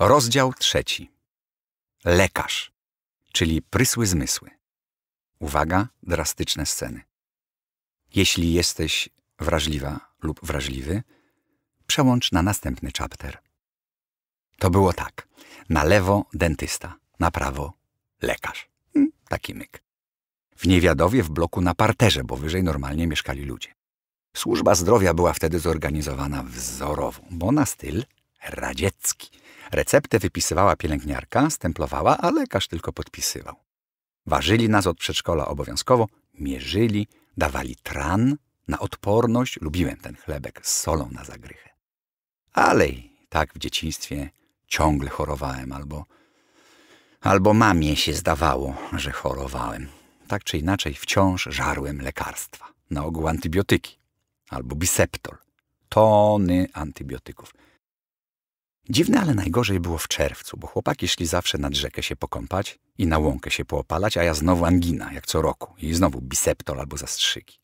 Rozdział trzeci. Lekarz, czyli prysły zmysły. Uwaga, drastyczne sceny. Jeśli jesteś wrażliwa lub wrażliwy, przełącz na następny chapter. To było tak. Na lewo dentysta, na prawo lekarz. Hmm, taki myk. W Niewiadowie w bloku na parterze, bo wyżej normalnie mieszkali ludzie. Służba zdrowia była wtedy zorganizowana wzorowo, bo na styl radziecki – Receptę wypisywała pielęgniarka, stemplowała, a lekarz tylko podpisywał. Ważyli nas od przedszkola obowiązkowo, mierzyli, dawali tran na odporność. Lubiłem ten chlebek z solą na zagrychę. Ale tak w dzieciństwie ciągle chorowałem albo... Albo mamie się zdawało, że chorowałem. Tak czy inaczej wciąż żarłem lekarstwa. Na ogół antybiotyki albo biseptol. Tony antybiotyków. Dziwne, ale najgorzej było w czerwcu, bo chłopaki szli zawsze nad rzekę się pokąpać i na łąkę się poopalać, a ja znowu angina, jak co roku, i znowu biseptol albo zastrzyki.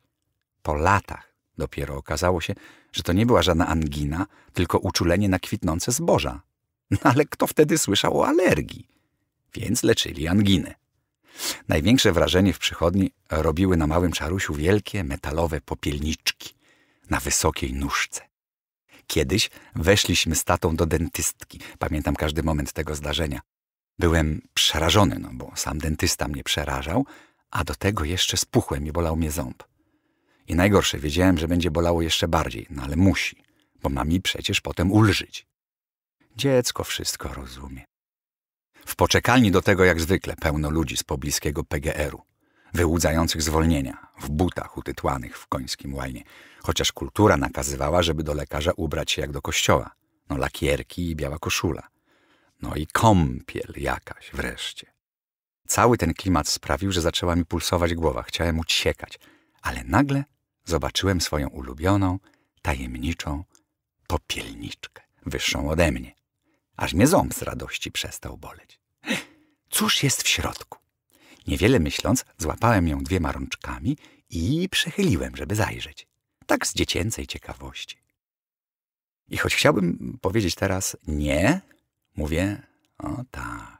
Po latach dopiero okazało się, że to nie była żadna angina, tylko uczulenie na kwitnące zboża. No ale kto wtedy słyszał o alergii? Więc leczyli anginę. Największe wrażenie w przychodni robiły na małym czarusiu wielkie metalowe popielniczki na wysokiej nóżce. Kiedyś weszliśmy z tatą do dentystki. Pamiętam każdy moment tego zdarzenia. Byłem przerażony, no bo sam dentysta mnie przerażał, a do tego jeszcze spuchłem i bolał mnie ząb. I najgorsze, wiedziałem, że będzie bolało jeszcze bardziej, no ale musi, bo ma mi przecież potem ulżyć. Dziecko wszystko rozumie. W poczekalni do tego jak zwykle pełno ludzi z pobliskiego PGR-u, wyłudzających zwolnienia, w butach utytłanych w końskim łajnie chociaż kultura nakazywała, żeby do lekarza ubrać się jak do kościoła. No lakierki i biała koszula. No i kąpiel jakaś wreszcie. Cały ten klimat sprawił, że zaczęła mi pulsować głowa, chciałem uciekać, ale nagle zobaczyłem swoją ulubioną, tajemniczą popielniczkę, wyższą ode mnie. Aż mnie ząb z radości przestał boleć. Cóż jest w środku? Niewiele myśląc, złapałem ją dwiema rączkami i przechyliłem, żeby zajrzeć tak z dziecięcej ciekawości. I choć chciałbym powiedzieć teraz nie, mówię o tak.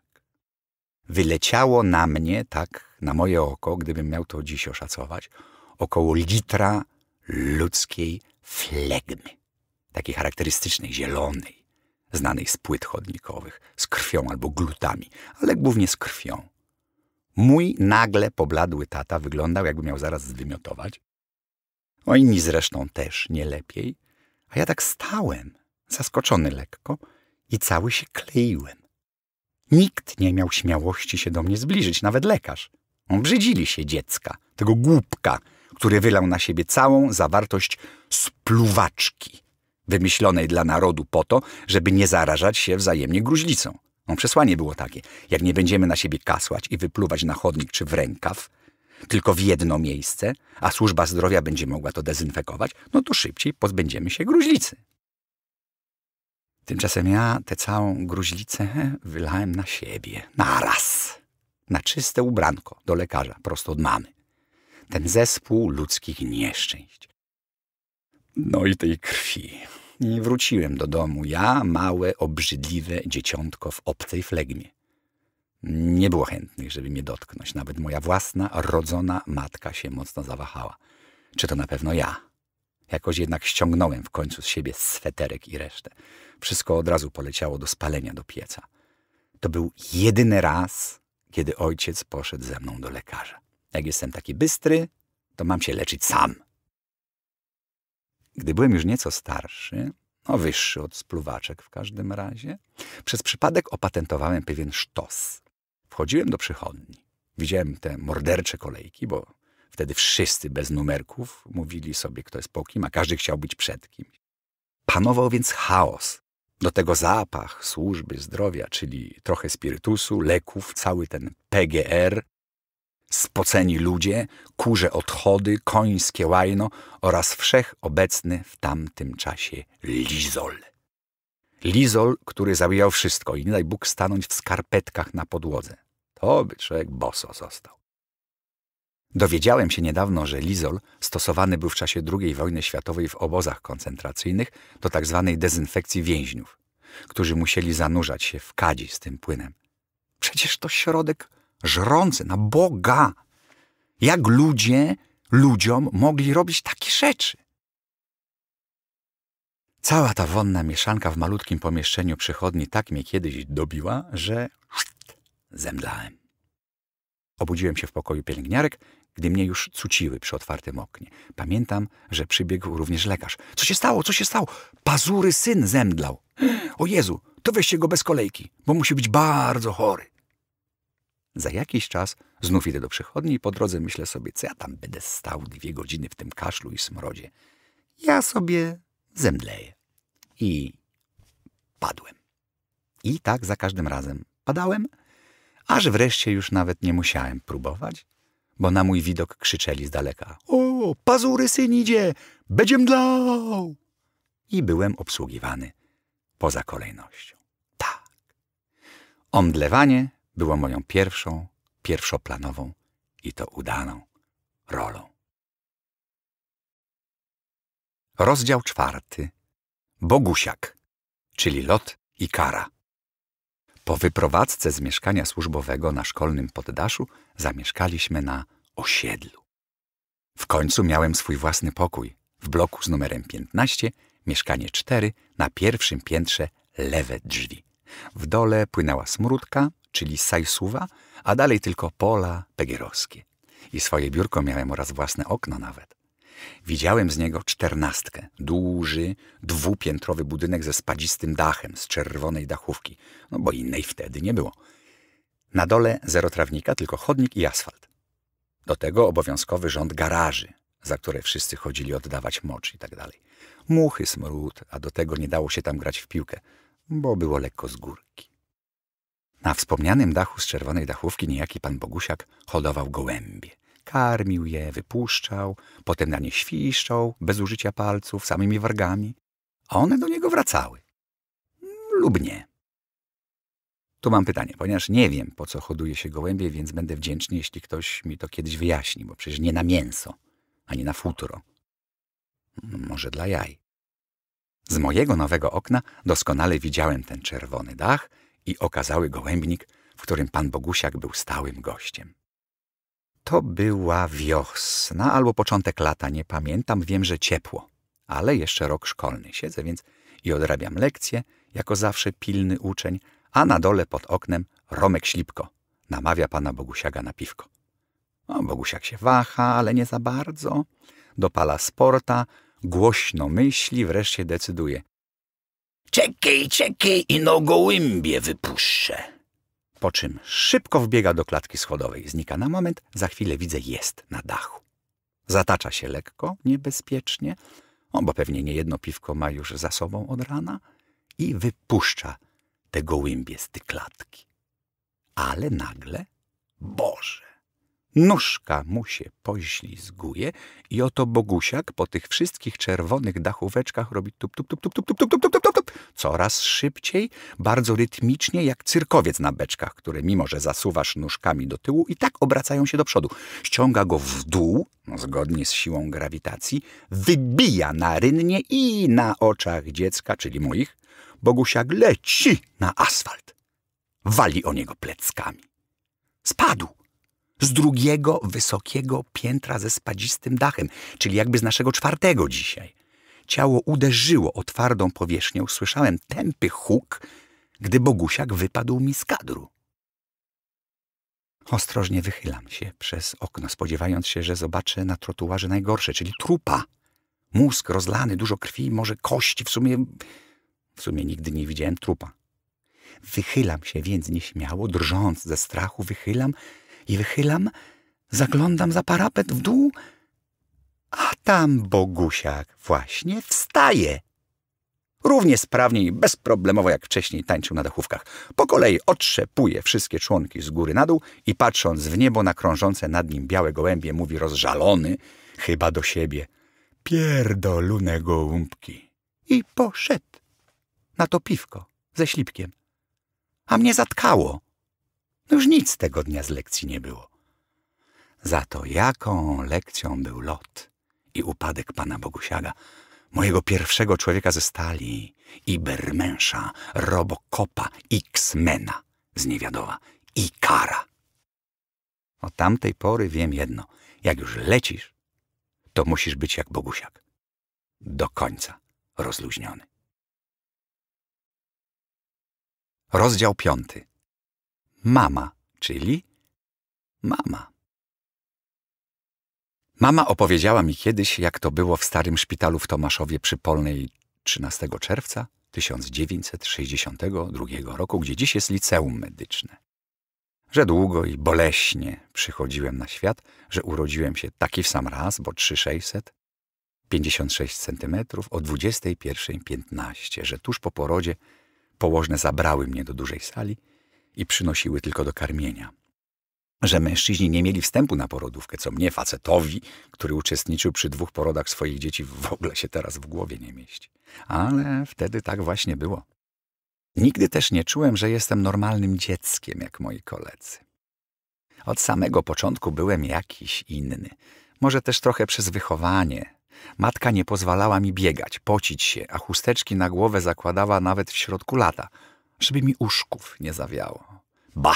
Wyleciało na mnie, tak na moje oko, gdybym miał to dziś oszacować, około litra ludzkiej flegmy. Takiej charakterystycznej, zielonej, znanej z płyt chodnikowych, z krwią albo glutami, ale głównie z krwią. Mój nagle pobladły tata wyglądał, jakby miał zaraz zwymiotować, o no inni zresztą też nie lepiej. A ja tak stałem, zaskoczony lekko i cały się kleiłem. Nikt nie miał śmiałości się do mnie zbliżyć, nawet lekarz. Brzydzili się dziecka, tego głupka, który wylał na siebie całą zawartość spluwaczki, wymyślonej dla narodu po to, żeby nie zarażać się wzajemnie gruźlicą. No, przesłanie było takie, jak nie będziemy na siebie kasłać i wypluwać na chodnik czy w rękaw, tylko w jedno miejsce, a służba zdrowia będzie mogła to dezynfekować, no to szybciej pozbędziemy się gruźlicy. Tymczasem ja tę całą gruźlicę wylałem na siebie, naraz, na czyste ubranko do lekarza, prosto od mamy. Ten zespół ludzkich nieszczęść. No i tej krwi. I wróciłem do domu, ja, małe, obrzydliwe dzieciątko w obcej flegmie. Nie było chętnych, żeby mnie dotknąć. Nawet moja własna, rodzona matka się mocno zawahała. Czy to na pewno ja? Jakoś jednak ściągnąłem w końcu z siebie sweterek i resztę. Wszystko od razu poleciało do spalenia do pieca. To był jedyny raz, kiedy ojciec poszedł ze mną do lekarza. Jak jestem taki bystry, to mam się leczyć sam. Gdy byłem już nieco starszy, no wyższy od spluwaczek w każdym razie, przez przypadek opatentowałem pewien sztos, Wchodziłem do przychodni. Widziałem te mordercze kolejki, bo wtedy wszyscy bez numerków mówili sobie, kto jest po kim, a każdy chciał być przed kim. Panował więc chaos. Do tego zapach służby zdrowia, czyli trochę spirytusu, leków, cały ten PGR, spoceni ludzie, kurze odchody, końskie łajno oraz wszechobecny w tamtym czasie lizol. Lizol, który zabijał wszystko i nie daj Bóg stanąć w skarpetkach na podłodze. Oby człowiek boso został. Dowiedziałem się niedawno, że lizol stosowany był w czasie II wojny światowej w obozach koncentracyjnych do tzw. Tak dezynfekcji więźniów, którzy musieli zanurzać się w kadzi z tym płynem. Przecież to środek żrący na Boga! Jak ludzie ludziom mogli robić takie rzeczy? Cała ta wonna mieszanka w malutkim pomieszczeniu przychodni tak mnie kiedyś dobiła, że zemdlałem. Obudziłem się w pokoju pielęgniarek, gdy mnie już cuciły przy otwartym oknie. Pamiętam, że przybiegł również lekarz. Co się stało? Co się stało? Pazury syn zemdlał. O Jezu, to weźcie go bez kolejki, bo musi być bardzo chory. Za jakiś czas znów idę do przychodni i po drodze myślę sobie, co ja tam będę stał dwie godziny w tym kaszlu i smrodzie. Ja sobie zemdleję. I padłem. I tak za każdym razem padałem, aż wreszcie już nawet nie musiałem próbować, bo na mój widok krzyczeli z daleka – O, pazury syn idzie, będziem dlał! I byłem obsługiwany poza kolejnością. Tak. Omdlewanie było moją pierwszą, pierwszoplanową i to udaną rolą. Rozdział czwarty. Bogusiak, czyli lot i kara. Po wyprowadzce z mieszkania służbowego na szkolnym poddaszu zamieszkaliśmy na osiedlu. W końcu miałem swój własny pokój w bloku z numerem 15, mieszkanie 4, na pierwszym piętrze lewe drzwi. W dole płynęła smródka, czyli sajsuwa, a dalej tylko pola pegierowskie. I swoje biurko miałem oraz własne okno nawet. Widziałem z niego czternastkę, duży, dwupiętrowy budynek ze spadzistym dachem z czerwonej dachówki, no bo innej wtedy nie było. Na dole zero trawnika, tylko chodnik i asfalt. Do tego obowiązkowy rząd garaży, za które wszyscy chodzili oddawać mocz i tak dalej. Muchy, smród, a do tego nie dało się tam grać w piłkę, bo było lekko z górki. Na wspomnianym dachu z czerwonej dachówki niejaki pan Bogusiak hodował gołębie. Karmił je, wypuszczał, potem na nie świszczał, bez użycia palców, samymi wargami, a one do niego wracały. Mm, lub nie. Tu mam pytanie, ponieważ nie wiem, po co hoduje się gołębie, więc będę wdzięczny, jeśli ktoś mi to kiedyś wyjaśni, bo przecież nie na mięso, ani na futro. Może dla jaj. Z mojego nowego okna doskonale widziałem ten czerwony dach i okazały gołębnik, w którym pan Bogusiak był stałym gościem. To była wiosna albo początek lata, nie pamiętam, wiem, że ciepło. Ale jeszcze rok szkolny siedzę, więc i odrabiam lekcje, jako zawsze pilny uczeń, a na dole pod oknem Romek Ślipko namawia pana Bogusiaga na piwko. O, no, Bogusiak się waha, ale nie za bardzo. Dopala sporta, głośno myśli, wreszcie decyduje. Czekaj, czekaj, i no wypuszczę po czym szybko wbiega do klatki schodowej. Znika na moment, za chwilę widzę jest na dachu. Zatacza się lekko, niebezpiecznie, o, no bo pewnie nie jedno piwko ma już za sobą od rana i wypuszcza te gołębie z tej klatki. Ale nagle, Boże, Nóżka mu się poślizguje i oto Bogusiak po tych wszystkich czerwonych dachóweczkach robi tup, tup, tup, tup, tup, tup, tup, tup, tup, tup, tup, coraz szybciej, bardzo rytmicznie, jak cyrkowiec na beczkach, które mimo, że zasuwasz nóżkami do tyłu, i tak obracają się do przodu. Ściąga go w dół, no, zgodnie z siłą grawitacji, wybija na rynnie i na oczach dziecka, czyli moich, Bogusiak leci na asfalt. Wali o niego pleckami. Spadł z drugiego wysokiego piętra ze spadzistym dachem, czyli jakby z naszego czwartego dzisiaj. Ciało uderzyło o twardą powierzchnię, usłyszałem tępy huk, gdy Bogusiak wypadł mi z kadru. Ostrożnie wychylam się przez okno, spodziewając się, że zobaczę na trotuarze najgorsze, czyli trupa. Mózg rozlany, dużo krwi, może kości, w sumie... W sumie nigdy nie widziałem trupa. Wychylam się więc nieśmiało, drżąc ze strachu, wychylam i wychylam, zaglądam za parapet w dół, a tam Bogusiak właśnie wstaje. Równie sprawnie i bezproblemowo jak wcześniej tańczył na dachówkach. Po kolei otrzepuje wszystkie członki z góry na dół i patrząc w niebo na krążące nad nim białe gołębie mówi rozżalony, chyba do siebie. Pierdolune gołąbki. I poszedł na to piwko ze ślipkiem. A mnie zatkało. No już nic tego dnia z lekcji nie było. Za to jaką lekcją był lot i upadek pana Bogusiaga, mojego pierwszego człowieka ze stali, Ibermęsza, Robokopa, X-Mena z Niewiadowa i Kara. Od tamtej pory wiem jedno. Jak już lecisz, to musisz być jak Bogusiak. Do końca rozluźniony. Rozdział piąty mama, czyli mama. Mama opowiedziała mi kiedyś, jak to było w starym szpitalu w Tomaszowie przy Polnej 13 czerwca 1962 roku, gdzie dziś jest liceum medyczne. Że długo i boleśnie przychodziłem na świat, że urodziłem się taki w sam raz, bo 3600, 56 cm o 21.15, że tuż po porodzie położne zabrały mnie do dużej sali i przynosiły tylko do karmienia. Że mężczyźni nie mieli wstępu na porodówkę, co mnie, facetowi, który uczestniczył przy dwóch porodach swoich dzieci, w ogóle się teraz w głowie nie mieści. Ale wtedy tak właśnie było. Nigdy też nie czułem, że jestem normalnym dzieckiem, jak moi koledzy. Od samego początku byłem jakiś inny. Może też trochę przez wychowanie. Matka nie pozwalała mi biegać, pocić się, a chusteczki na głowę zakładała nawet w środku lata – żeby mi uszków nie zawiało. Ba,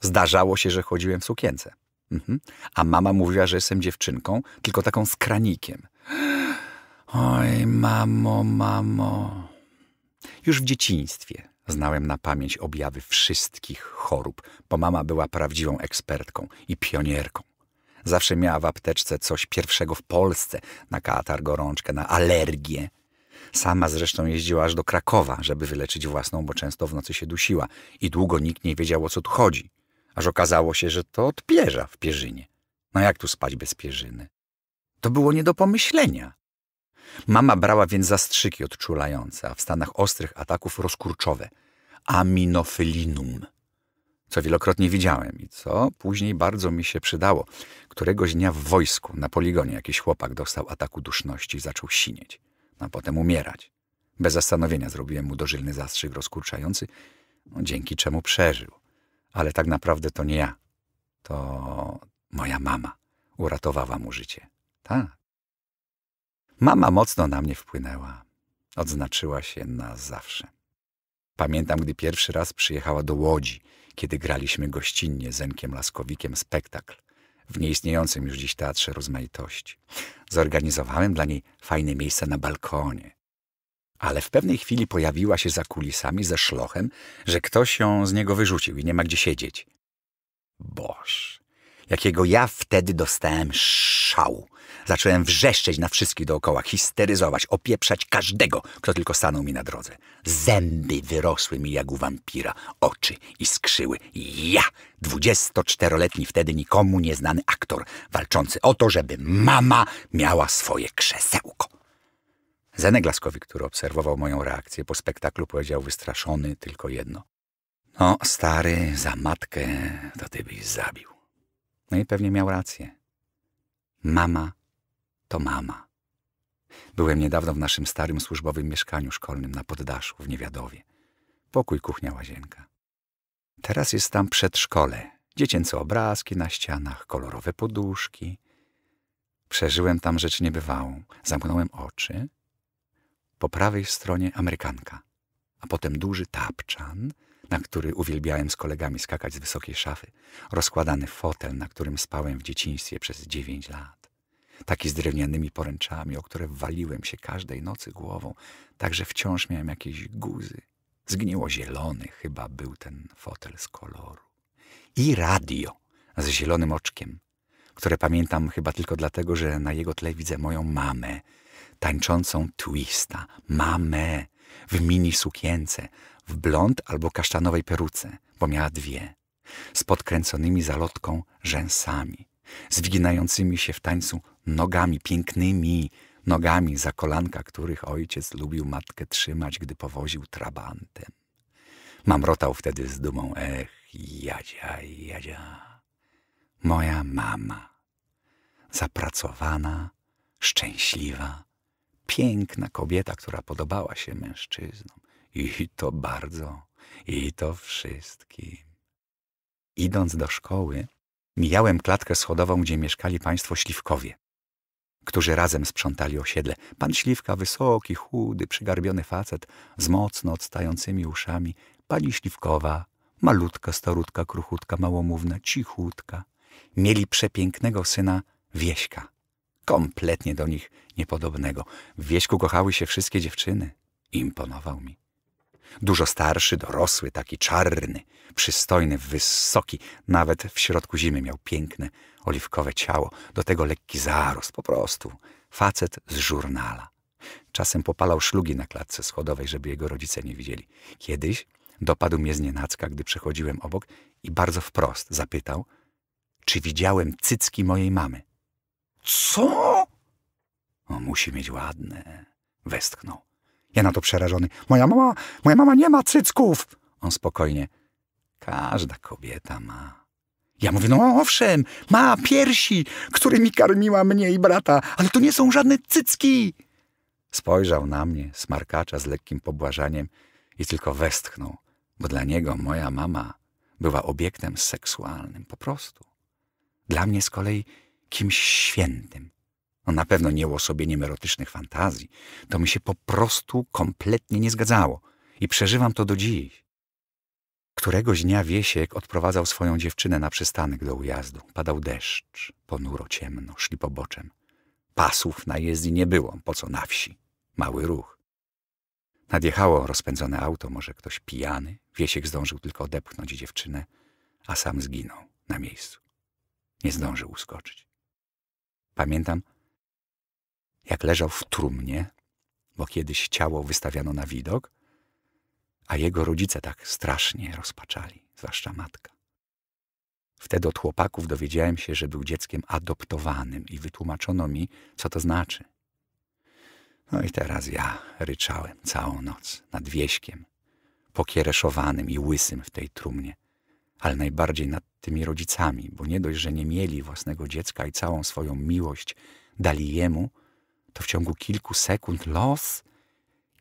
Zdarzało się, że chodziłem w sukience. Mhm. A mama mówiła, że jestem dziewczynką, tylko taką z kranikiem. Oj, mamo, mamo. Już w dzieciństwie znałem na pamięć objawy wszystkich chorób, bo mama była prawdziwą ekspertką i pionierką. Zawsze miała w apteczce coś pierwszego w Polsce na katar, gorączkę, na alergię. Sama zresztą jeździła aż do Krakowa, żeby wyleczyć własną, bo często w nocy się dusiła i długo nikt nie wiedział, o co tu chodzi. Aż okazało się, że to od pierza w pierzynie. No jak tu spać bez pierzyny? To było nie do pomyślenia. Mama brała więc zastrzyki odczulające, a w stanach ostrych ataków rozkurczowe. Aminofilinum co wielokrotnie widziałem i co później bardzo mi się przydało. Któregoś dnia w wojsku, na poligonie, jakiś chłopak dostał ataku duszności i zaczął sinieć a potem umierać. Bez zastanowienia zrobiłem mu dożylny zastrzyk rozkurczający, no, dzięki czemu przeżył. Ale tak naprawdę to nie ja. To moja mama uratowała mu życie. Tak. Mama mocno na mnie wpłynęła. Odznaczyła się na zawsze. Pamiętam, gdy pierwszy raz przyjechała do Łodzi, kiedy graliśmy gościnnie z Enkiem Laskowikiem spektakl w nieistniejącym już dziś Teatrze Rozmaitości. Zorganizowałem dla niej fajne miejsce na balkonie. Ale w pewnej chwili pojawiła się za kulisami ze szlochem, że ktoś ją z niego wyrzucił i nie ma gdzie siedzieć. Boż, jakiego ja wtedy dostałem szału. Zacząłem wrzeszczeć na wszystkich dookoła, histeryzować, opieprzać każdego, kto tylko stanął mi na drodze. Zęby wyrosły mi jak u wampira, oczy iskrzyły. Ja, 24-letni wtedy nikomu nieznany aktor, walczący o to, żeby mama miała swoje krzesełko. Zeneglaskowi, który obserwował moją reakcję po spektaklu, powiedział wystraszony tylko jedno. No, stary, za matkę to ty byś zabił. No i pewnie miał rację. Mama to mama. Byłem niedawno w naszym starym służbowym mieszkaniu szkolnym na poddaszu w Niewiadowie. Pokój, kuchnia, łazienka. Teraz jest tam przedszkole. Dziecięce obrazki na ścianach, kolorowe poduszki. Przeżyłem tam rzecz niebywałą. Zamknąłem oczy. Po prawej stronie Amerykanka, a potem duży tapczan, na który uwielbiałem z kolegami skakać z wysokiej szafy, rozkładany fotel, na którym spałem w dzieciństwie przez dziewięć lat taki z drewnianymi poręczami, o które waliłem się każdej nocy głową, także wciąż miałem jakieś guzy. Zgniło zielony chyba był ten fotel z koloru. I radio z zielonym oczkiem, które pamiętam chyba tylko dlatego, że na jego tle widzę moją mamę, tańczącą twista, mamę, w mini sukience, w blond albo kasztanowej peruce, bo miała dwie, z podkręconymi zalotką rzęsami z wyginającymi się w tańcu nogami, pięknymi nogami, za kolanka których ojciec lubił matkę trzymać, gdy powoził trabantem. Mamrotał wtedy z dumą, ech, jadzia, jadzia, moja mama, zapracowana, szczęśliwa, piękna kobieta, która podobała się mężczyznom. I to bardzo, i to wszystkim. Idąc do szkoły, Mijałem klatkę schodową, gdzie mieszkali państwo Śliwkowie, którzy razem sprzątali osiedle. Pan Śliwka, wysoki, chudy, przygarbiony facet, z mocno odstającymi uszami. Pani Śliwkowa, malutka, starutka, kruchutka, małomówna, cichutka. Mieli przepięknego syna Wieśka, kompletnie do nich niepodobnego. W Wieśku kochały się wszystkie dziewczyny. Imponował mi. Dużo starszy, dorosły, taki czarny, przystojny, wysoki, nawet w środku zimy miał piękne, oliwkowe ciało, do tego lekki zarost, po prostu. Facet z żurnala. Czasem popalał szlugi na klatce schodowej, żeby jego rodzice nie widzieli. Kiedyś dopadł mnie z nienacka, gdy przechodziłem obok i bardzo wprost zapytał, czy widziałem cycki mojej mamy. Co? O, musi mieć ładne, westchnął. Ja na to przerażony. Moja mama, moja mama nie ma cycków! On spokojnie. Każda kobieta ma. Ja mówię, no owszem, ma piersi, którymi karmiła mnie i brata, ale to nie są żadne cycki. Spojrzał na mnie, smarkacza z lekkim pobłażaniem i tylko westchnął, bo dla niego moja mama była obiektem seksualnym, po prostu. Dla mnie z kolei kimś świętym, no na pewno nie uosobieniem erotycznych fantazji. To mi się po prostu kompletnie nie zgadzało. I przeżywam to do dziś. Któregoś dnia Wiesiek odprowadzał swoją dziewczynę na przystanek do ujazdu. Padał deszcz, ponuro ciemno, szli poboczem. Pasów na jezdni nie było, po co na wsi. Mały ruch. Nadjechało rozpędzone auto, może ktoś pijany. Wiesiek zdążył tylko odepchnąć dziewczynę, a sam zginął na miejscu. Nie zdążył uskoczyć. Pamiętam, jak leżał w trumnie, bo kiedyś ciało wystawiano na widok, a jego rodzice tak strasznie rozpaczali, zwłaszcza matka. Wtedy od chłopaków dowiedziałem się, że był dzieckiem adoptowanym i wytłumaczono mi, co to znaczy. No i teraz ja ryczałem całą noc nad wieśkiem, pokiereszowanym i łysym w tej trumnie, ale najbardziej nad tymi rodzicami, bo nie dość, że nie mieli własnego dziecka i całą swoją miłość dali jemu – to w ciągu kilku sekund los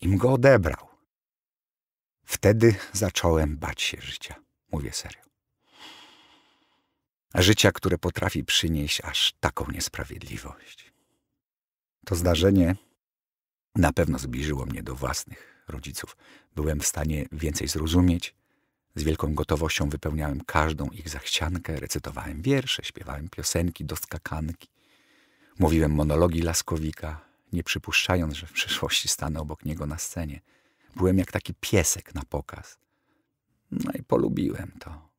im go odebrał. Wtedy zacząłem bać się życia, mówię serio. Życia, które potrafi przynieść aż taką niesprawiedliwość. To zdarzenie na pewno zbliżyło mnie do własnych rodziców. Byłem w stanie więcej zrozumieć. Z wielką gotowością wypełniałem każdą ich zachciankę, recytowałem wiersze, śpiewałem piosenki do skakanki. Mówiłem monologi Laskowika, nie przypuszczając, że w przyszłości stanę obok niego na scenie. Byłem jak taki piesek na pokaz. No i polubiłem to.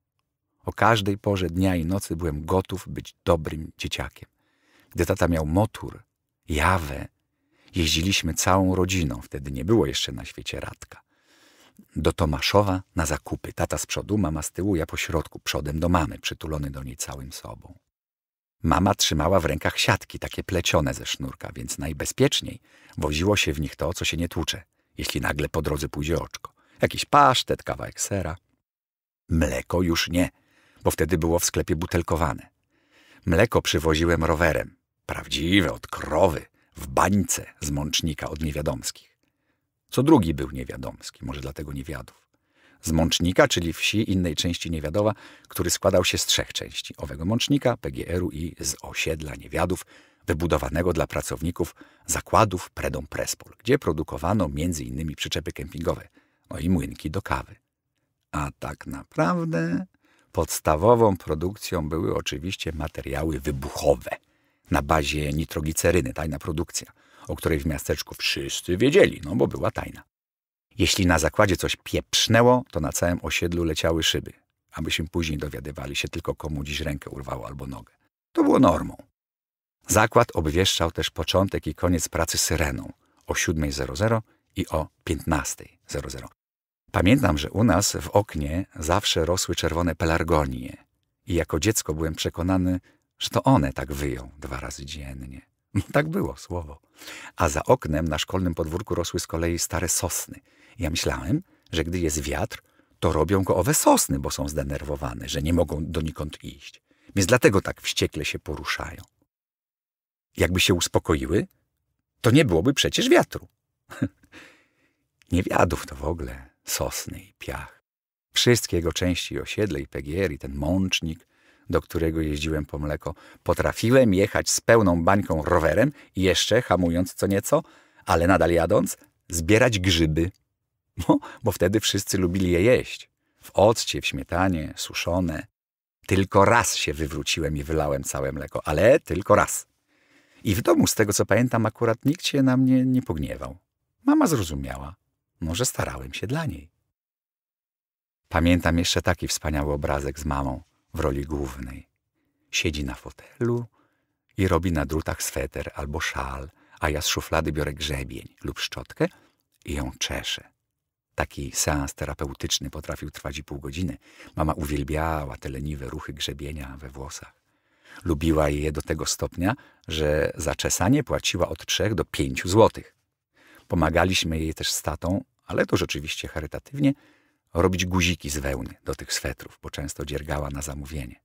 O każdej porze dnia i nocy byłem gotów być dobrym dzieciakiem. Gdy tata miał motur, jawę, jeździliśmy całą rodziną. Wtedy nie było jeszcze na świecie radka. Do Tomaszowa na zakupy. Tata z przodu, mama z tyłu, ja po środku, przodem do mamy, przytulony do niej całym sobą. Mama trzymała w rękach siatki, takie plecione ze sznurka, więc najbezpieczniej woziło się w nich to, co się nie tłucze, jeśli nagle po drodze pójdzie oczko. Jakiś pasztet, kawałek sera. Mleko już nie, bo wtedy było w sklepie butelkowane. Mleko przywoziłem rowerem, prawdziwe, od krowy, w bańce z mącznika od niewiadomskich. Co drugi był niewiadomski, może dlatego niewiadów z Mącznika, czyli wsi innej części Niewiadowa, który składał się z trzech części owego Mącznika, PGR-u i z osiedla Niewiadów, wybudowanego dla pracowników zakładów Predom Prespol, gdzie produkowano m.in. przyczepy kempingowe, no i młynki do kawy. A tak naprawdę podstawową produkcją były oczywiście materiały wybuchowe na bazie nitrogliceryny, tajna produkcja, o której w miasteczku wszyscy wiedzieli, no bo była tajna. Jeśli na zakładzie coś pieprznęło, to na całym osiedlu leciały szyby, abyśmy później dowiadywali się tylko komu dziś rękę urwało albo nogę. To było normą. Zakład obwieszczał też początek i koniec pracy syreną o 7.00 i o 15.00. Pamiętam, że u nas w oknie zawsze rosły czerwone pelargonie i jako dziecko byłem przekonany, że to one tak wyją dwa razy dziennie. tak było, słowo. A za oknem na szkolnym podwórku rosły z kolei stare sosny – ja myślałem, że gdy jest wiatr, to robią go owe sosny, bo są zdenerwowane, że nie mogą donikąd iść. Więc dlatego tak wściekle się poruszają. Jakby się uspokoiły, to nie byłoby przecież wiatru. nie wiadów to w ogóle, sosny i piach. Wszystkie jego części osiedle i pegier i ten mącznik, do którego jeździłem po mleko, potrafiłem jechać z pełną bańką rowerem i jeszcze, hamując co nieco, ale nadal jadąc, zbierać grzyby. No, bo wtedy wszyscy lubili je jeść. W occie, w śmietanie, suszone. Tylko raz się wywróciłem i wylałem całe mleko, ale tylko raz. I w domu, z tego co pamiętam, akurat nikt się na mnie nie pogniewał. Mama zrozumiała. Może starałem się dla niej. Pamiętam jeszcze taki wspaniały obrazek z mamą w roli głównej. Siedzi na fotelu i robi na drutach sweter albo szal, a ja z szuflady biorę grzebień lub szczotkę i ją czeszę. Taki seans terapeutyczny potrafił trwać i pół godziny. Mama uwielbiała te leniwe ruchy grzebienia we włosach. Lubiła je do tego stopnia, że za czesanie płaciła od trzech do pięciu złotych. Pomagaliśmy jej też z tatą, ale to rzeczywiście charytatywnie, robić guziki z wełny do tych swetrów, bo często dziergała na zamówienie.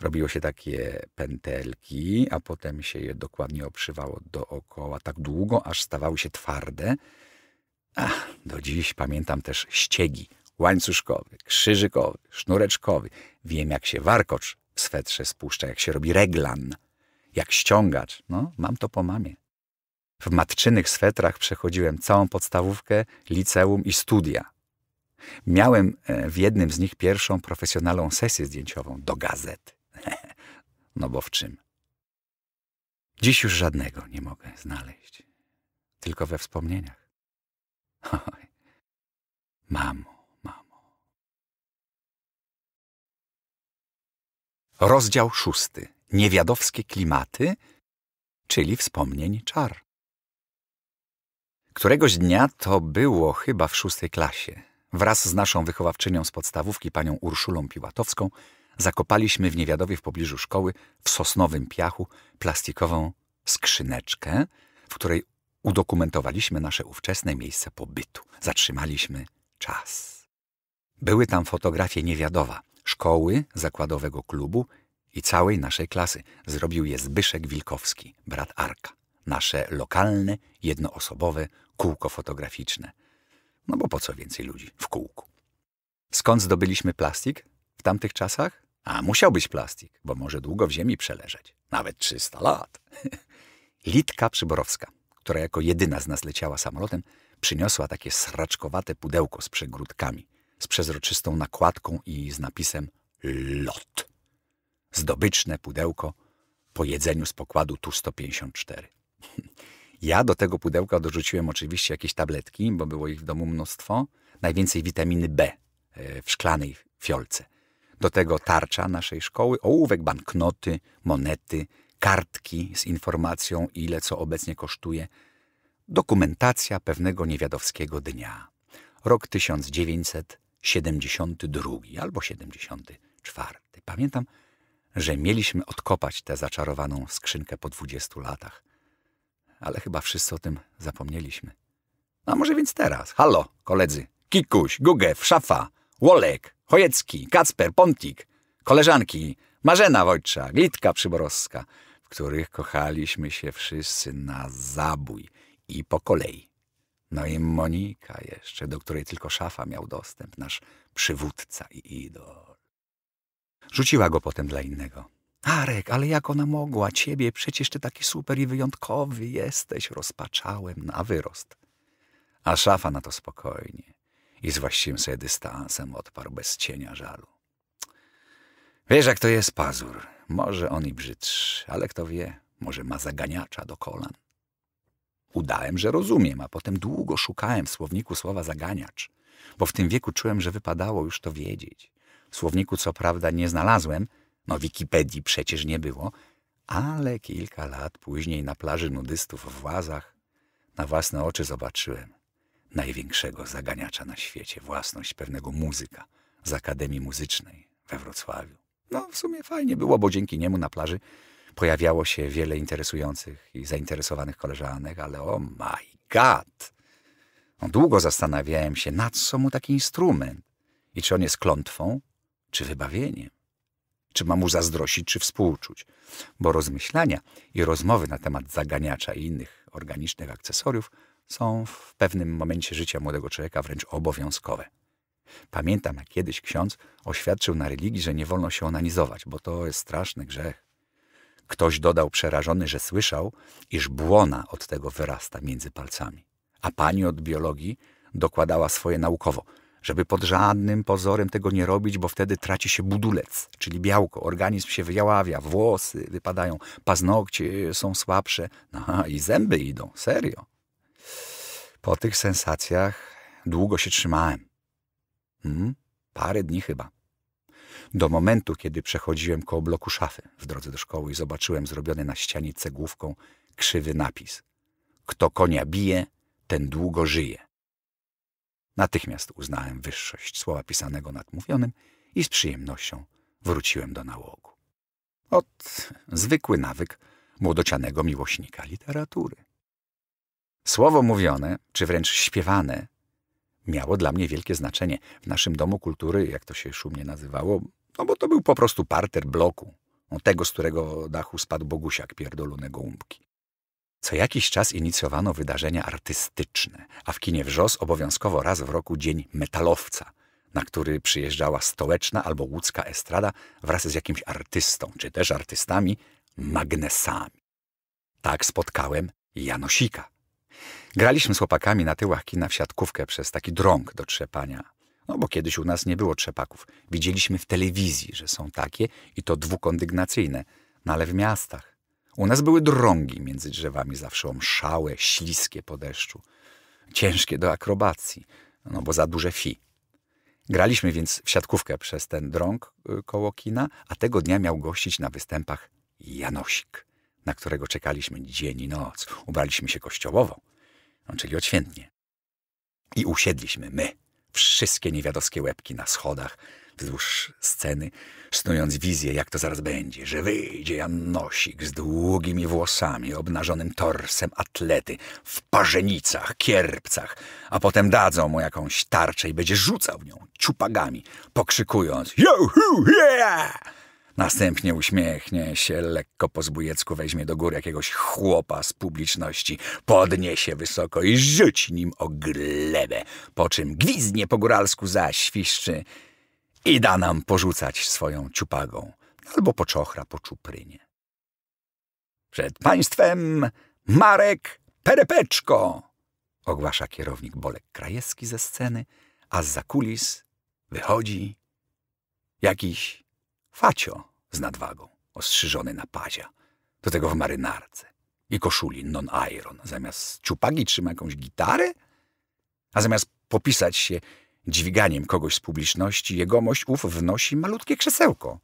Robiło się takie pętelki, a potem się je dokładnie obszywało dookoła tak długo, aż stawały się twarde, Ach, do dziś pamiętam też ściegi łańcuszkowy, krzyżykowy, sznureczkowy. Wiem, jak się warkocz w swetrze spuszcza, jak się robi reglan, jak ściągacz. No, mam to po mamie. W matczynych swetrach przechodziłem całą podstawówkę, liceum i studia. Miałem e, w jednym z nich pierwszą profesjonalną sesję zdjęciową do gazet. no bo w czym? Dziś już żadnego nie mogę znaleźć. Tylko we wspomnieniach. Oj, mamo, mamo. Rozdział szósty. Niewiadowskie klimaty, czyli wspomnień czar. Któregoś dnia to było chyba w szóstej klasie. Wraz z naszą wychowawczynią z podstawówki, panią Urszulą Piłatowską, zakopaliśmy w Niewiadowie w pobliżu szkoły, w sosnowym piachu, plastikową skrzyneczkę, w której Udokumentowaliśmy nasze ówczesne miejsce pobytu. Zatrzymaliśmy czas. Były tam fotografie niewiadowa, szkoły, zakładowego klubu i całej naszej klasy. Zrobił je Zbyszek Wilkowski, brat Arka. Nasze lokalne, jednoosobowe kółko fotograficzne. No bo po co więcej ludzi w kółku? Skąd zdobyliśmy plastik w tamtych czasach? A musiał być plastik, bo może długo w ziemi przeleżeć. Nawet 300 lat. Litka Przyborowska, która jako jedyna z nas leciała samolotem, przyniosła takie sraczkowate pudełko z przegródkami, z przezroczystą nakładką i z napisem LOT. Zdobyczne pudełko po jedzeniu z pokładu Tu-154. Ja do tego pudełka dorzuciłem oczywiście jakieś tabletki, bo było ich w domu mnóstwo, najwięcej witaminy B e, w szklanej fiolce. Do tego tarcza naszej szkoły, ołówek, banknoty, monety, kartki z informacją, ile co obecnie kosztuje. Dokumentacja pewnego niewiadowskiego dnia. Rok 1972 albo 74. Pamiętam, że mieliśmy odkopać tę zaczarowaną skrzynkę po 20 latach. Ale chyba wszyscy o tym zapomnieliśmy. No a może więc teraz? Halo, koledzy. Kikuś, Gugew, Szafa, Wolek, Chojecki, Kacper, Pontik, koleżanki, Marzena Wojcza, Glitka Przyborowska – których kochaliśmy się wszyscy na zabój i po kolei. No i Monika jeszcze, do której tylko szafa miał dostęp, nasz przywódca i idol. Rzuciła go potem dla innego. Arek, ale jak ona mogła? Ciebie, przecież ty taki super i wyjątkowy jesteś. Rozpaczałem na wyrost. A szafa na to spokojnie i z właściwym sobie dystansem odparł bez cienia żalu. Wiesz, jak to jest, pazur. Może on i brzydszy, ale kto wie, może ma zaganiacza do kolan. Udałem, że rozumiem, a potem długo szukałem w słowniku słowa zaganiacz, bo w tym wieku czułem, że wypadało już to wiedzieć. W słowniku co prawda nie znalazłem, no Wikipedii przecież nie było, ale kilka lat później na plaży nudystów w Łazach na własne oczy zobaczyłem największego zaganiacza na świecie, własność pewnego muzyka z Akademii Muzycznej we Wrocławiu. No, w sumie fajnie było, bo dzięki niemu na plaży pojawiało się wiele interesujących i zainteresowanych koleżanek, ale o oh my god! No, długo zastanawiałem się, na co mu taki instrument i czy on jest klątwą, czy wybawieniem. Czy mam mu zazdrościć, czy współczuć. Bo rozmyślania i rozmowy na temat zaganiacza i innych organicznych akcesoriów są w pewnym momencie życia młodego człowieka wręcz obowiązkowe. Pamiętam, jak kiedyś ksiądz oświadczył na religii, że nie wolno się onanizować, bo to jest straszny grzech. Ktoś dodał przerażony, że słyszał, iż błona od tego wyrasta między palcami. A pani od biologii dokładała swoje naukowo, żeby pod żadnym pozorem tego nie robić, bo wtedy traci się budulec, czyli białko, organizm się wyjaławia, włosy wypadają, paznokcie są słabsze, No i zęby idą, serio. Po tych sensacjach długo się trzymałem. Hmm? Parę dni chyba. Do momentu, kiedy przechodziłem koło bloku szafy w drodze do szkoły i zobaczyłem zrobiony na ścianie cegłówką krzywy napis. Kto konia bije, ten długo żyje. Natychmiast uznałem wyższość słowa pisanego nad mówionym i z przyjemnością wróciłem do nałogu. Ot, zwykły nawyk młodocianego miłośnika literatury. Słowo mówione, czy wręcz śpiewane, miało dla mnie wielkie znaczenie. W naszym domu kultury, jak to się szumnie nazywało, no bo to był po prostu parter bloku, no tego, z którego dachu spadł Bogusiak pierdolone gołąbki. Co jakiś czas inicjowano wydarzenia artystyczne, a w kinie Wrzos obowiązkowo raz w roku Dzień Metalowca, na który przyjeżdżała stołeczna albo łódzka estrada wraz z jakimś artystą, czy też artystami, magnesami. Tak spotkałem Janosika, Graliśmy z chłopakami na tyłach kina w siatkówkę przez taki drąg do trzepania. No bo kiedyś u nas nie było trzepaków. Widzieliśmy w telewizji, że są takie i to dwukondygnacyjne, no ale w miastach. U nas były drągi między drzewami, zawsze omszałe, śliskie po deszczu. Ciężkie do akrobacji, no bo za duże fi. Graliśmy więc w siatkówkę przez ten drąg y, koło kina, a tego dnia miał gościć na występach Janosik, na którego czekaliśmy dzień i noc. Ubraliśmy się kościołowo. No, czyli odświętnie. I usiedliśmy my, wszystkie niewiadowskie łebki na schodach, wzdłuż sceny, snując wizję, jak to zaraz będzie, że wyjdzie Jan Nosik z długimi włosami, obnażonym torsem atlety, w parzenicach, kierpcach, a potem dadzą mu jakąś tarczę i będzie rzucał nią ciupagami, pokrzykując Yo, yeah! Następnie uśmiechnie się, lekko po zbójecku weźmie do góry jakiegoś chłopa z publiczności, podniesie wysoko i rzuci nim o glebę, po czym gwizdnie po góralsku zaświszczy i da nam porzucać swoją ciupagą albo poczochra po czuprynie. Przed państwem Marek Perepeczko! ogłasza kierownik Bolek Krajewski ze sceny, a z za kulis wychodzi jakiś Facio z nadwagą, ostrzyżony na pazia, do tego w marynarce i koszuli non-iron. Zamiast ciupagi trzyma jakąś gitarę, a zamiast popisać się dźwiganiem kogoś z publiczności, jegomość ów wnosi malutkie krzesełko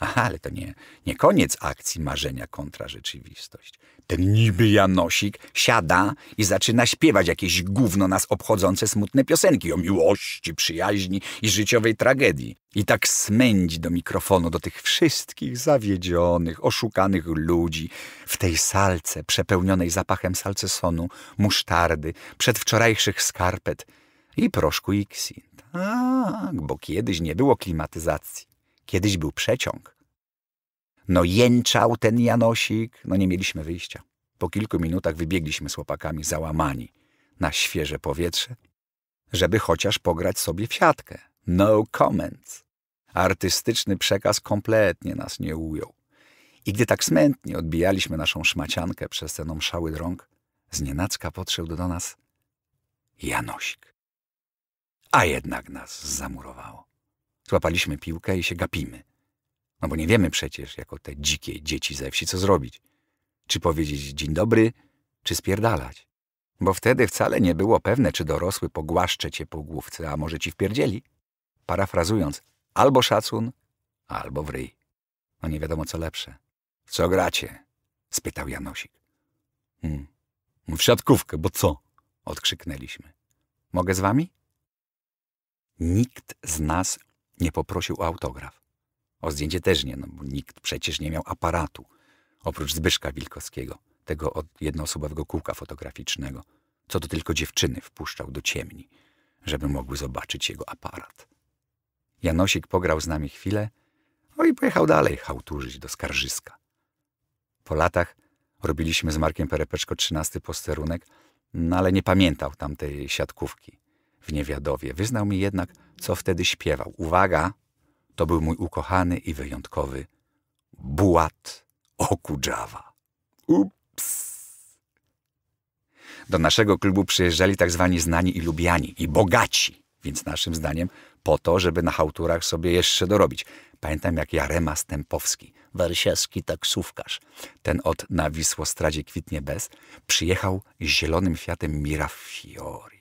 Aha, ale to nie, nie koniec akcji marzenia kontra rzeczywistość. Ten niby Janosik siada i zaczyna śpiewać jakieś gówno nas obchodzące smutne piosenki o miłości, przyjaźni i życiowej tragedii. I tak smędzi do mikrofonu do tych wszystkich zawiedzionych, oszukanych ludzi w tej salce przepełnionej zapachem salcesonu, musztardy, przedwczorajszych skarpet i proszku Xint. Tak, bo kiedyś nie było klimatyzacji. Kiedyś był przeciąg. No jęczał ten Janosik, no nie mieliśmy wyjścia. Po kilku minutach wybiegliśmy z chłopakami załamani na świeże powietrze, żeby chociaż pograć sobie w siatkę. No comments. Artystyczny przekaz kompletnie nas nie ujął. I gdy tak smętnie odbijaliśmy naszą szmaciankę przez ten omszały drąg, znienacka podszedł do nas Janosik. A jednak nas zamurowało. Złapaliśmy piłkę i się gapimy. No bo nie wiemy przecież, jako te dzikie dzieci ze wsi, co zrobić. Czy powiedzieć dzień dobry, czy spierdalać. Bo wtedy wcale nie było pewne, czy dorosły pogłaszcze cię po główce, a może ci wpierdzieli. Parafrazując, albo szacun, albo wryj. No nie wiadomo, co lepsze. — Co gracie? — spytał Janosik. Hmm. No — W siatkówkę, bo co? — odkrzyknęliśmy. — Mogę z wami? Nikt z nas nie poprosił o autograf. O zdjęcie też nie, no bo nikt przecież nie miał aparatu. Oprócz Zbyszka Wilkowskiego, tego od jednoosobowego kółka fotograficznego, co to tylko dziewczyny wpuszczał do ciemni, żeby mogły zobaczyć jego aparat. Janosik pograł z nami chwilę, no i pojechał dalej hałturzyć do skarżyska. Po latach robiliśmy z Markiem Perepeczko trzynasty posterunek, no ale nie pamiętał tamtej siatkówki w Niewiadowie. Wyznał mi jednak, co wtedy śpiewał. Uwaga, to był mój ukochany i wyjątkowy Bułat Okudżawa. Ups! Do naszego klubu przyjeżdżali tak zwani znani i lubiani, i bogaci, więc naszym zdaniem po to, żeby na hałturach sobie jeszcze dorobić. Pamiętam jak Jarema Stępowski, warsiaski taksówkarz, ten od na Wisłostradzie Kwitnie Bez, przyjechał zielonym Fiatem Mirafiori.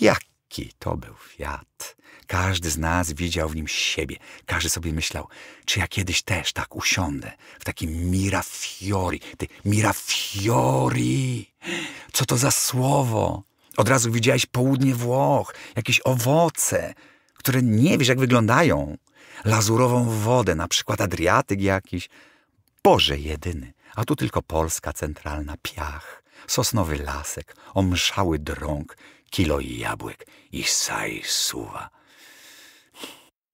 Jaki to był fiat! Każdy z nas widział w nim siebie. Każdy sobie myślał, czy ja kiedyś też tak usiądę w takim Mirafiori. Ty, Mirafiori! Co to za słowo? Od razu widziałeś południe Włoch, jakieś owoce, które nie wiesz jak wyglądają. Lazurową wodę, na przykład Adriatyk jakiś. Boże jedyny, a tu tylko Polska centralna, piach sosnowy lasek, omszały drąg, kilo jabłek i saj suwa.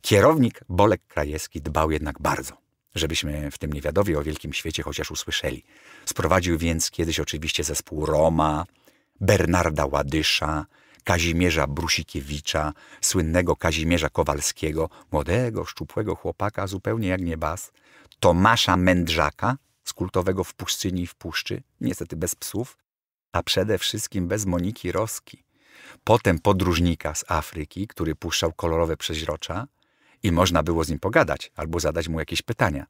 Kierownik Bolek Krajewski dbał jednak bardzo, żebyśmy w tym niewiadowie o wielkim świecie chociaż usłyszeli. Sprowadził więc kiedyś oczywiście zespół Roma, Bernarda Ładysza, Kazimierza Brusikiewicza, słynnego Kazimierza Kowalskiego, młodego, szczupłego chłopaka, zupełnie jak niebas, Tomasza Mędrzaka z kultowego w pustyni i w puszczy, niestety bez psów, a przede wszystkim bez Moniki Roski. Potem podróżnika z Afryki, który puszczał kolorowe przeźrocza i można było z nim pogadać albo zadać mu jakieś pytania.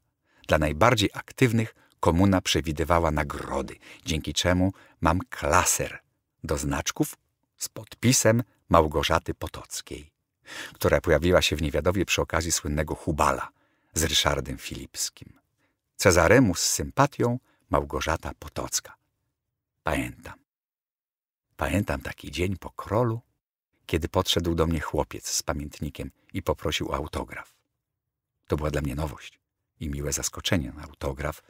Dla najbardziej aktywnych komuna przewidywała nagrody, dzięki czemu mam klaser do znaczków z podpisem Małgorzaty Potockiej, która pojawiła się w Niewiadowie przy okazji słynnego Hubala z Ryszardem Filipskim. Cezaremu z sympatią Małgorzata Potocka. Pamiętam. Pamiętam taki dzień po krolu, kiedy podszedł do mnie chłopiec z pamiętnikiem i poprosił o autograf. To była dla mnie nowość i miłe zaskoczenie. Autograf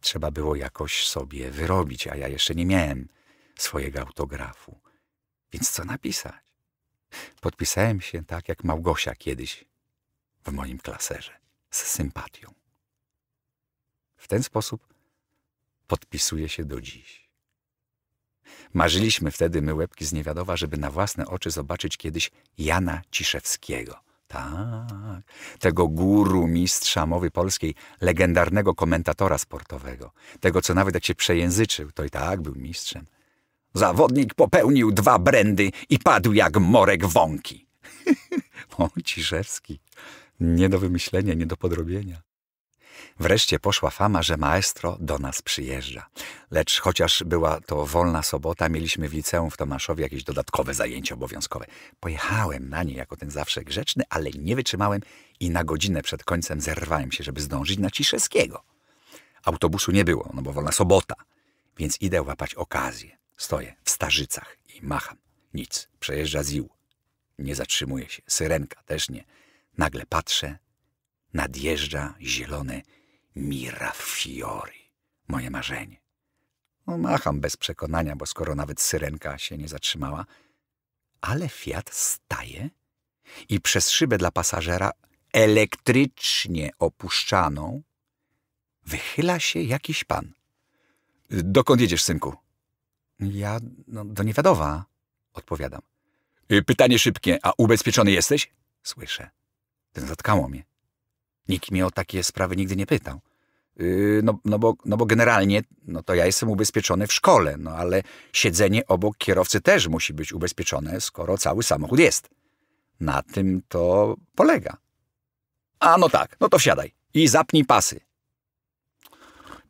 trzeba było jakoś sobie wyrobić, a ja jeszcze nie miałem swojego autografu. Więc co napisać? Podpisałem się tak jak Małgosia kiedyś w moim klaserze, z sympatią. W ten sposób podpisuje się do dziś. Marzyliśmy wtedy my łebki z niewiadowa, żeby na własne oczy zobaczyć kiedyś Jana Ciszewskiego. Tak, tego guru mistrza mowy polskiej, legendarnego komentatora sportowego. Tego, co nawet jak się przejęzyczył, to i tak był mistrzem. Zawodnik popełnił dwa brędy i padł jak morek wąki. o, Ciszewski. Nie do wymyślenia, nie do podrobienia. Wreszcie poszła fama, że maestro do nas przyjeżdża. Lecz chociaż była to wolna sobota, mieliśmy w liceum w Tomaszowie jakieś dodatkowe zajęcia obowiązkowe. Pojechałem na nie jako ten zawsze grzeczny, ale nie wytrzymałem i na godzinę przed końcem zerwałem się, żeby zdążyć na Ciszewskiego. Autobusu nie było, no bo wolna sobota, więc idę łapać okazję. Stoję w Starzycach i macham. Nic, przejeżdża ził. Nie zatrzymuje się, syrenka też nie. Nagle patrzę, nadjeżdża zielone Mirafiori, moje marzenie. No, macham bez przekonania, bo skoro nawet syrenka się nie zatrzymała. Ale Fiat staje i przez szybę dla pasażera elektrycznie opuszczaną wychyla się jakiś pan. Dokąd jedziesz, synku? Ja no, do Niewiadowa, odpowiadam. Y, pytanie szybkie, a ubezpieczony jesteś? Słyszę. Ten Zatkało mnie. Nikt mnie o takie sprawy nigdy nie pytał. Yy, no, no, bo, no bo generalnie no to ja jestem ubezpieczony w szkole, no ale siedzenie obok kierowcy też musi być ubezpieczone, skoro cały samochód jest. Na tym to polega. A no tak, no to wsiadaj i zapnij pasy.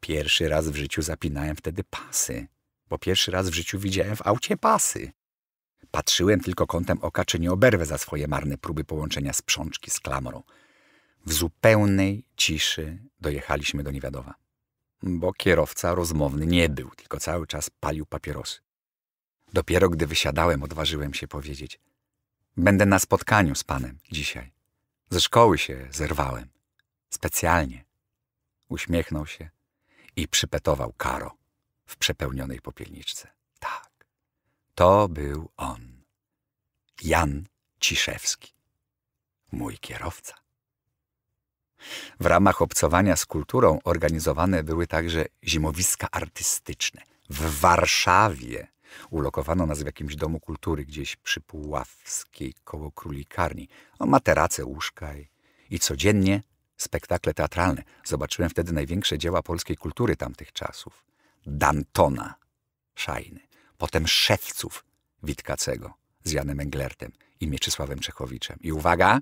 Pierwszy raz w życiu zapinałem wtedy pasy, bo pierwszy raz w życiu widziałem w aucie pasy. Patrzyłem tylko kątem oka, czy nie oberwę za swoje marne próby połączenia sprzączki z klamrą. W zupełnej ciszy dojechaliśmy do Niewiadowa, bo kierowca rozmowny nie był, tylko cały czas palił papierosy. Dopiero gdy wysiadałem, odważyłem się powiedzieć. Będę na spotkaniu z panem dzisiaj. Ze szkoły się zerwałem. Specjalnie. Uśmiechnął się i przypetował karo w przepełnionej popielniczce. Tak, to był on. Jan Ciszewski. Mój kierowca. W ramach obcowania z kulturą organizowane były także zimowiska artystyczne. W Warszawie ulokowano nas w jakimś domu kultury gdzieś przy Puławskiej koło Królikarni. O materace, łóżka i, i codziennie spektakle teatralne. Zobaczyłem wtedy największe dzieła polskiej kultury tamtych czasów. Dantona, Szajny, potem Szewców Witkacego z Janem Englertem i Mieczysławem Czechowiczem. I uwaga,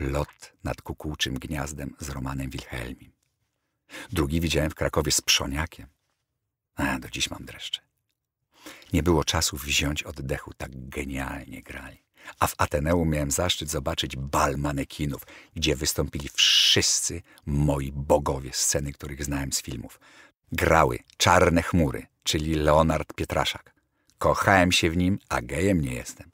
Lot nad kukułczym gniazdem z Romanem Wilhelmim. Drugi widziałem w Krakowie z przoniakiem. A, do dziś mam dreszcze. Nie było czasu wziąć oddechu, tak genialnie grali. A w Ateneum miałem zaszczyt zobaczyć bal manekinów, gdzie wystąpili wszyscy moi bogowie sceny, których znałem z filmów. Grały Czarne Chmury, czyli Leonard Pietraszak. Kochałem się w nim, a gejem nie jestem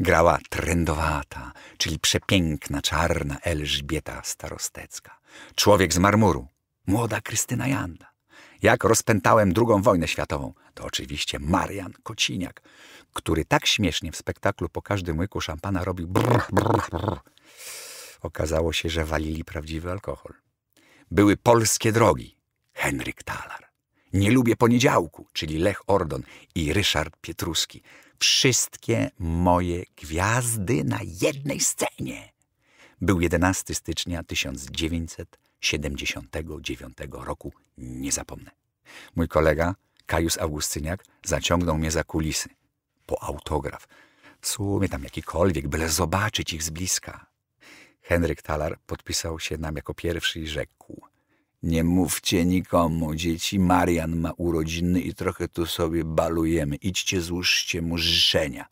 grała trendowata, czyli przepiękna, czarna Elżbieta Starostecka. Człowiek z marmuru, młoda Krystyna Janda. Jak rozpętałem II wojnę światową, to oczywiście Marian Kociniak, który tak śmiesznie w spektaklu po każdym łyku szampana robił brr, brr, brr. Okazało się, że walili prawdziwy alkohol. Były polskie drogi. Henryk Talar. Nie lubię poniedziałku, czyli Lech Ordon i Ryszard Pietruski, wszystkie moje gwiazdy na jednej scenie. Był 11 stycznia 1979 roku, nie zapomnę. Mój kolega, Kajus Augustyniak, zaciągnął mnie za kulisy. Po autograf. W sumie tam jakikolwiek, byle zobaczyć ich z bliska. Henryk Talar podpisał się nam jako pierwszy i rzekł – nie mówcie nikomu, dzieci Marian ma urodziny i trochę tu sobie balujemy. Idźcie, złóżcie mu życzenia.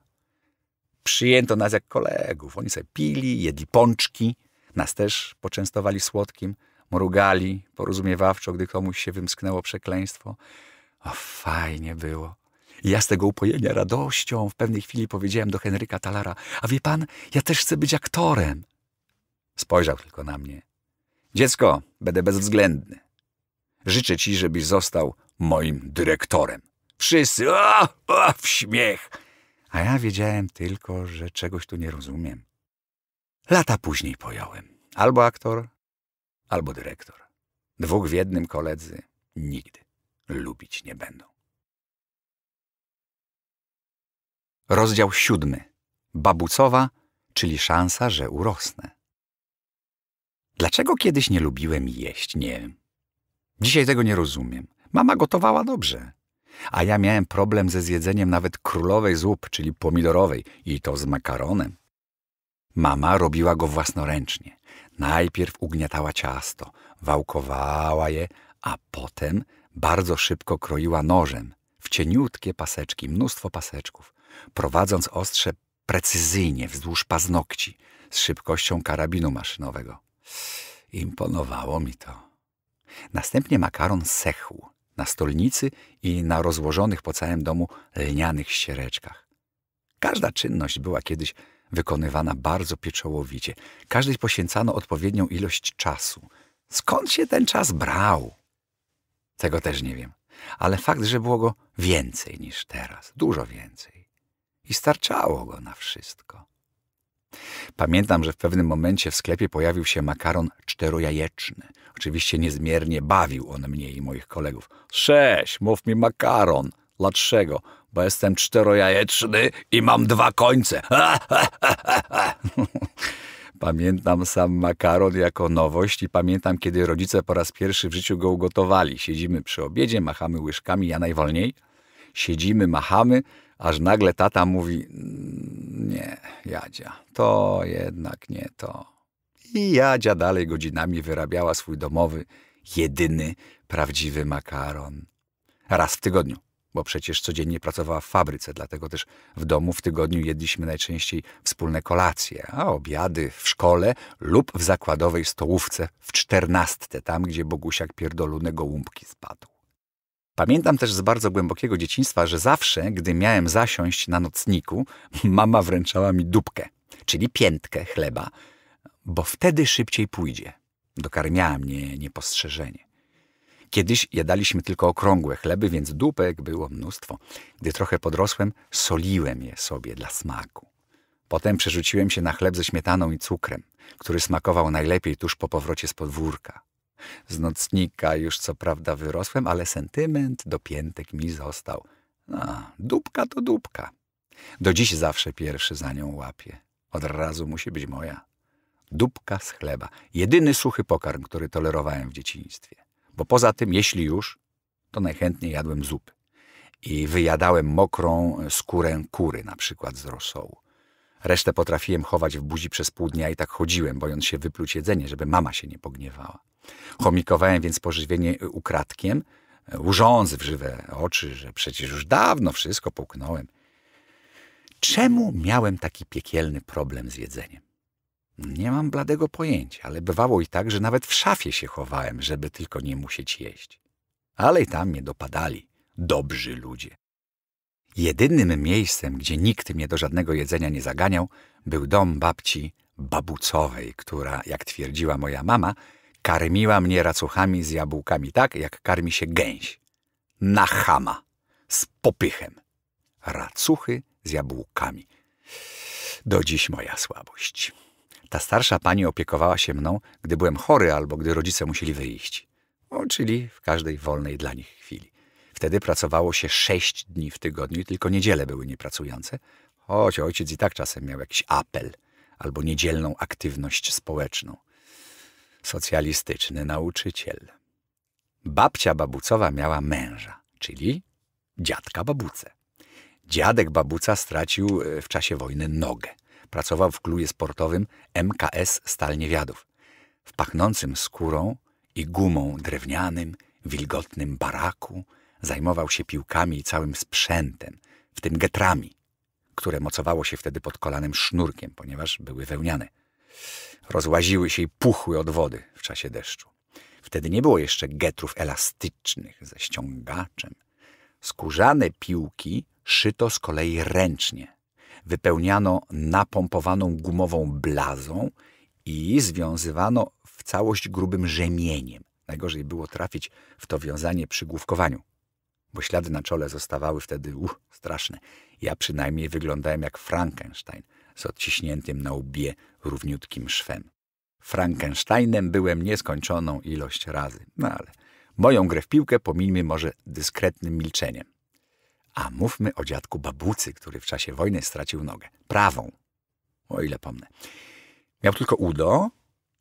Przyjęto nas jak kolegów. Oni sobie pili, jedli pączki. Nas też poczęstowali słodkim. Mrugali porozumiewawczo, gdy komuś się wymsknęło przekleństwo. O, fajnie było. I ja z tego upojenia radością w pewnej chwili powiedziałem do Henryka Talara, a wie pan, ja też chcę być aktorem. Spojrzał tylko na mnie Dziecko, będę bezwzględny. Życzę ci, żebyś został moim dyrektorem. Wszyscy o, o, w śmiech. A ja wiedziałem tylko, że czegoś tu nie rozumiem. Lata później pojąłem. Albo aktor, albo dyrektor. Dwóch w jednym koledzy nigdy lubić nie będą. Rozdział siódmy. Babucowa, czyli szansa, że urosnę. Dlaczego kiedyś nie lubiłem jeść? Nie Dzisiaj tego nie rozumiem. Mama gotowała dobrze. A ja miałem problem ze zjedzeniem nawet królowej zup, czyli pomidorowej, i to z makaronem. Mama robiła go własnoręcznie. Najpierw ugniatała ciasto, wałkowała je, a potem bardzo szybko kroiła nożem w cieniutkie paseczki, mnóstwo paseczków, prowadząc ostrze precyzyjnie wzdłuż paznokci z szybkością karabinu maszynowego. Imponowało mi to. Następnie makaron sechł na stolnicy i na rozłożonych po całym domu lnianych ściereczkach. Każda czynność była kiedyś wykonywana bardzo pieczołowicie. Każdej poświęcano odpowiednią ilość czasu. Skąd się ten czas brał? Tego też nie wiem. Ale fakt, że było go więcej niż teraz, dużo więcej. I starczało go na wszystko. Pamiętam, że w pewnym momencie w sklepie pojawił się makaron czterojajeczny. Oczywiście niezmiernie bawił on mnie i moich kolegów. Sześć, mów mi makaron. Dlaczego? Bo jestem czterojajeczny i mam dwa końce. Pamiętam sam makaron jako nowość i pamiętam, kiedy rodzice po raz pierwszy w życiu go ugotowali. Siedzimy przy obiedzie, machamy łyżkami, ja najwolniej. Siedzimy, machamy, aż nagle tata mówi: mm, Nie, Jadzia, to jednak nie to. I Jadzia dalej godzinami wyrabiała swój domowy, jedyny, prawdziwy makaron. Raz w tygodniu, bo przecież codziennie pracowała w fabryce, dlatego też w domu w tygodniu jedliśmy najczęściej wspólne kolacje, a obiady w szkole lub w zakładowej stołówce w czternastce, tam gdzie Bogusiak pierdolone łumpki spadł. Pamiętam też z bardzo głębokiego dzieciństwa, że zawsze, gdy miałem zasiąść na nocniku, mama wręczała mi dupkę, czyli piętkę chleba, bo wtedy szybciej pójdzie. Dokarmiała mnie niepostrzeżenie. Kiedyś jadaliśmy tylko okrągłe chleby, więc dupek było mnóstwo. Gdy trochę podrosłem, soliłem je sobie dla smaku. Potem przerzuciłem się na chleb ze śmietaną i cukrem, który smakował najlepiej tuż po powrocie z podwórka. Z nocnika już co prawda wyrosłem, ale sentyment do piętek mi został. No, dupka to dupka. Do dziś zawsze pierwszy za nią łapie. Od razu musi być moja. Dupka z chleba. Jedyny suchy pokarm, który tolerowałem w dzieciństwie. Bo poza tym, jeśli już, to najchętniej jadłem zupy. I wyjadałem mokrą skórę kury, na przykład z rosołu. Resztę potrafiłem chować w buzi przez pół dnia i tak chodziłem, bojąc się wypluć jedzenie, żeby mama się nie pogniewała. Chomikowałem więc pożywienie y, ukradkiem, y, łżąc w żywe oczy, że przecież już dawno wszystko połknąłem. Czemu miałem taki piekielny problem z jedzeniem? Nie mam bladego pojęcia, ale bywało i tak, że nawet w szafie się chowałem, żeby tylko nie musieć jeść. Ale i tam mnie dopadali dobrzy ludzie. Jedynym miejscem, gdzie nikt mnie do żadnego jedzenia nie zaganiał, był dom babci Babucowej, która, jak twierdziła moja mama, Karmiła mnie racuchami z jabłkami tak, jak karmi się gęś. Na chama. Z popychem. Racuchy z jabłkami. Do dziś moja słabość. Ta starsza pani opiekowała się mną, gdy byłem chory albo gdy rodzice musieli wyjść. O, czyli w każdej wolnej dla nich chwili. Wtedy pracowało się sześć dni w tygodniu i tylko niedziele były niepracujące, choć ojciec i tak czasem miał jakiś apel albo niedzielną aktywność społeczną socjalistyczny nauczyciel. Babcia babucowa miała męża, czyli dziadka babuce. Dziadek babuca stracił e, w czasie wojny nogę. Pracował w klubie sportowym MKS Stal Niewiadów. W pachnącym skórą i gumą drewnianym, wilgotnym baraku zajmował się piłkami i całym sprzętem, w tym getrami, które mocowało się wtedy pod kolanem sznurkiem, ponieważ były wełniane rozłaziły się i puchły od wody w czasie deszczu. Wtedy nie było jeszcze getrów elastycznych ze ściągaczem. Skórzane piłki szyto z kolei ręcznie. Wypełniano napompowaną gumową blazą i związywano w całość grubym rzemieniem. Najgorzej było trafić w to wiązanie przy główkowaniu, bo ślady na czole zostawały wtedy uch, straszne. Ja przynajmniej wyglądałem jak Frankenstein – z odciśniętym na łbie równiutkim szwem. Frankensteinem byłem nieskończoną ilość razy, no ale moją grę w piłkę pomijmy może dyskretnym milczeniem. A mówmy o dziadku babucy, który w czasie wojny stracił nogę. Prawą. O ile pomnę. Miał tylko udo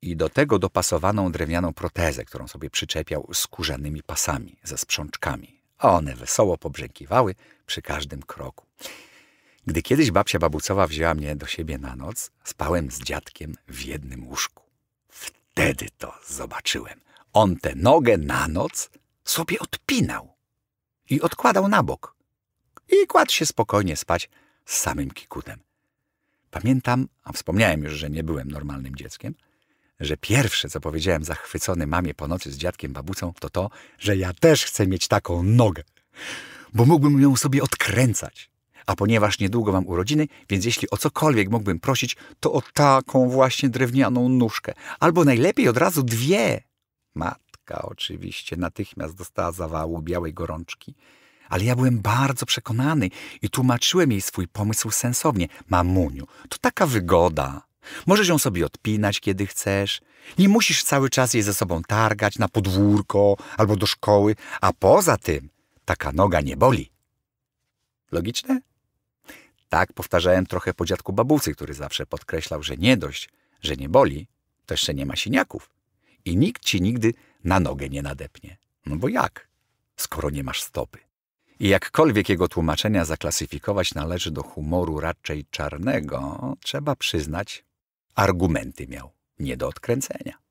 i do tego dopasowaną drewnianą protezę, którą sobie przyczepiał skórzanymi pasami ze sprzączkami. A one wesoło pobrzękiwały przy każdym kroku. Gdy kiedyś babcia babucowa wzięła mnie do siebie na noc, spałem z dziadkiem w jednym łóżku. Wtedy to zobaczyłem. On tę nogę na noc sobie odpinał i odkładał na bok. I kładł się spokojnie spać z samym kikutem. Pamiętam, a wspomniałem już, że nie byłem normalnym dzieckiem, że pierwsze, co powiedziałem zachwycony mamie po nocy z dziadkiem babucą, to to, że ja też chcę mieć taką nogę, bo mógłbym ją sobie odkręcać a ponieważ niedługo mam urodziny, więc jeśli o cokolwiek mógłbym prosić, to o taką właśnie drewnianą nóżkę. Albo najlepiej od razu dwie. Matka oczywiście natychmiast dostała zawału białej gorączki. Ale ja byłem bardzo przekonany i tłumaczyłem jej swój pomysł sensownie. Mamuniu, to taka wygoda. Możesz ją sobie odpinać, kiedy chcesz. Nie musisz cały czas jej ze sobą targać na podwórko albo do szkoły. A poza tym, taka noga nie boli. Logiczne? Tak powtarzałem trochę po dziadku babucy, który zawsze podkreślał, że nie dość, że nie boli, to jeszcze nie ma siniaków. I nikt ci nigdy na nogę nie nadepnie. No bo jak, skoro nie masz stopy? I jakkolwiek jego tłumaczenia zaklasyfikować należy do humoru raczej czarnego, trzeba przyznać, argumenty miał nie do odkręcenia.